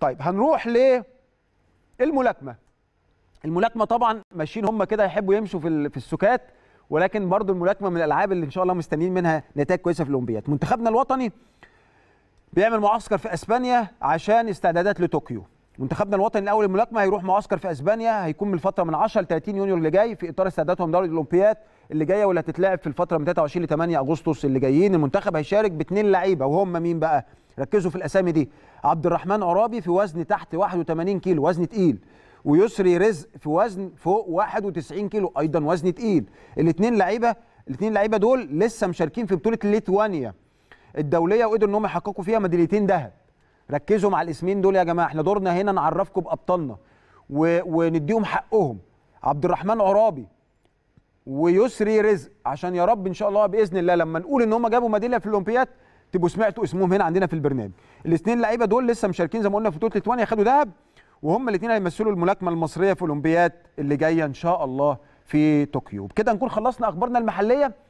طيب هنروح للملاكمه الملاكمه طبعا ماشيين هم كده يحبوا يمشوا في في السكات ولكن برضو الملاكمه من الالعاب اللي ان شاء الله مستنيين منها نتائج كويسه في الاولمبياد منتخبنا الوطني بيعمل معسكر في اسبانيا عشان استعدادات لطوكيو منتخبنا الوطني الاول الملاكمه هيروح معسكر في اسبانيا هيكون من الفتره من 10 ل 30 يونيو اللي جاي في اطار استعداداتهم لدوري الاولمبياد اللي جايه واللي هتتلعب في الفتره من 23 ل 8 اغسطس اللي جايين المنتخب هيشارك باثنين لعيبه وهم مين بقى ركزوا في الاسامي دي عبد الرحمن عرابي في وزن تحت 81 كيلو وزن تقيل ويسري رزق في وزن فوق 91 كيلو ايضا وزن تقيل الاثنين لعيبه الاثنين لعيبه دول لسه مشاركين في بطوله ليتوانيا الدوليه وقدروا ان هم يحققوا فيها ميداليتين ذهب ركزوا مع الاسمين دول يا جماعه احنا دورنا هنا نعرفكم بابطالنا و... ونديهم حقهم عبد الرحمن عرابي ويسري رزق عشان يا رب ان شاء الله باذن الله لما نقول ان هم جابوا ميداليه في الاولمبياد تبقوا سمعتوا اسمهم هنا عندنا في البرنامج الاثنين لعيبه دول لسه مشاركين زي ما قلنا في بطوله ليتوانيا خدوا ذهب وهم الاثنين هيمثلوا الملاكمه المصريه في اولمبياد اللي جايه ان شاء الله في طوكيو بكده نكون خلصنا اخبارنا المحليه